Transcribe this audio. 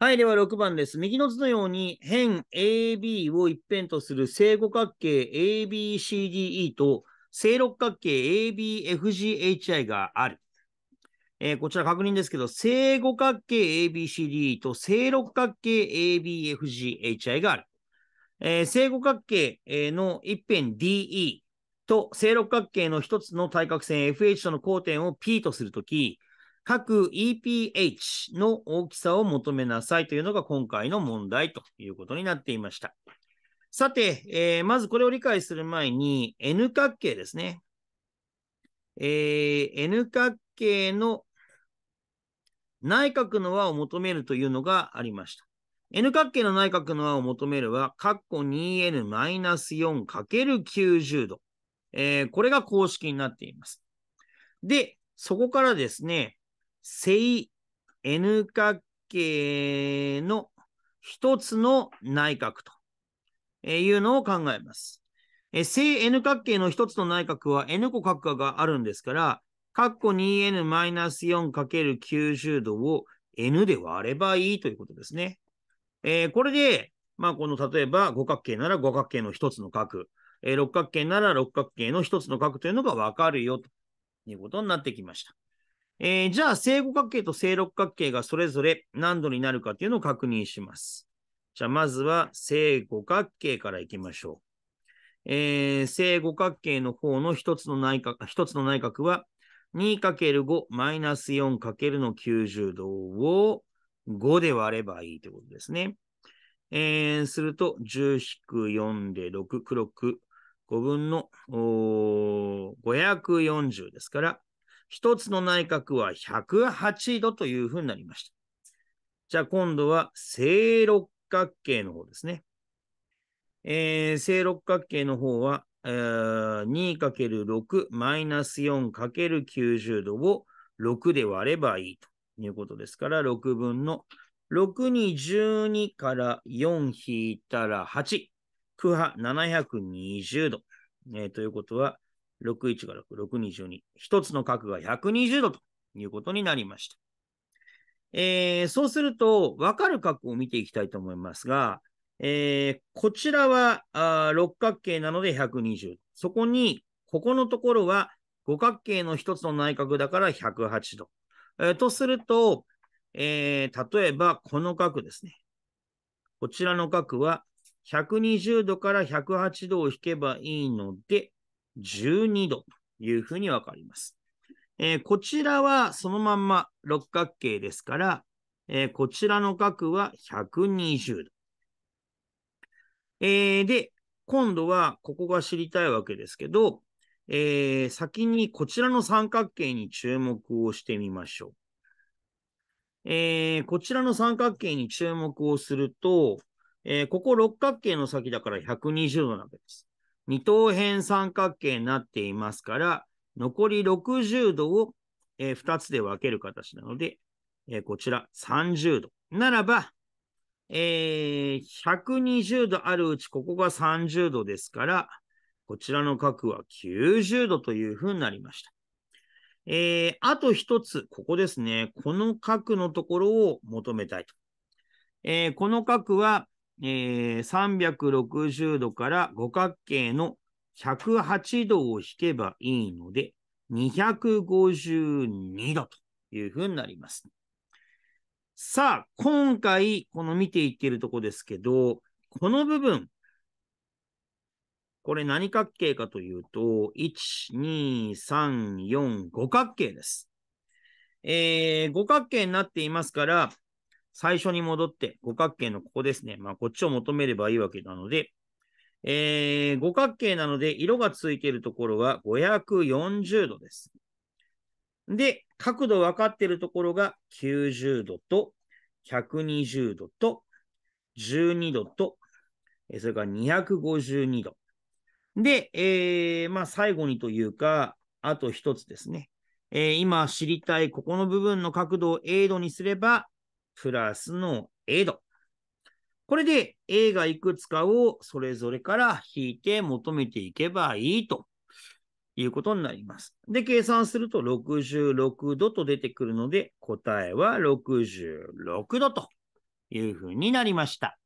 はい、では6番です。右の図のように、辺 AB を一辺とする正五角形 ABCDE と正六角形 ABFGHI がある。えー、こちら確認ですけど、正五角形 ABCDE と正六角形 ABFGHI がある。えー、正五角形の一辺 DE と正六角形の一つの対角線 FH との交点を P とするとき、各 EPH の大きさを求めなさいというのが今回の問題ということになっていました。さて、えー、まずこれを理解する前に N 角形ですね。えー、N 角形の内角の和を求めるというのがありました。N 角形の内角の和を求めるは、カッコ 2n-4×90 度、えー、これが公式になっています。で、そこからですね、正 N 角形の一つの内角というのを考えます。正 N 角形の一つの内角は N 個角があるんですから、括弧 2n-4×90 度を n で割ればいいということですね。えー、これで、まあ、この例えば五角形なら五角形の一つの角、えー、六角形なら六角形の一つの角というのがわかるよということになってきました。えー、じゃあ、正五角形と正六角形がそれぞれ何度になるかというのを確認します。じゃあ、まずは正五角形からいきましょう。えー、正五角形の方の一つの内角、一つの内角は 2×5 マイナス 4× の90度を5で割ればいいということですね。えー、すると、10-4で6、黒く5分の540ですから、一つの内角は108度というふうになりました。じゃあ今度は正六角形の方ですね。えー、正六角形の方は、えー、2×6 マイナス 4×90 度を6で割ればいいということですから、6分の6に12から4引いたら8、9波720度、えー、ということは、61が6、622。一つの角が120度ということになりました。えー、そうすると、わかる角を見ていきたいと思いますが、えー、こちらはあ六角形なので120。そこに、ここのところは五角形の一つの内角だから108度。えー、とすると、えー、例えばこの角ですね。こちらの角は120度から108度を引けばいいので、12度というふうにわかります。えー、こちらはそのまんま六角形ですから、えー、こちらの角は120度。えー、で、今度はここが知りたいわけですけど、えー、先にこちらの三角形に注目をしてみましょう。えー、こちらの三角形に注目をすると、えー、ここ六角形の先だから120度なわけです。二等辺三角形になっていますから、残り60度を、えー、2つで分ける形なので、えー、こちら30度。ならば、えー、120度あるうちここが30度ですから、こちらの角は90度というふうになりました。えー、あと一つ、ここですね。この角のところを求めたいと。えー、この角は、えー、360度から五角形の108度を引けばいいので、252度というふうになります。さあ、今回、この見ていってるとこですけど、この部分、これ何角形かというと、1、2、3、4、五角形です。えー、五角形になっていますから、最初に戻って、五角形のここですね。まあ、こっちを求めればいいわけなので、えー、五角形なので、色がついているところが540度です。で、角度分かっているところが90度と、120度と、12度と、それから252度。で、えー、まあ、最後にというか、あと一つですね。えー、今知りたいここの部分の角度を A 度にすれば、プラスのエド。これで A がいくつかをそれぞれから引いて求めていけばいいということになります。で、計算すると66度と出てくるので、答えは66度というふうになりました。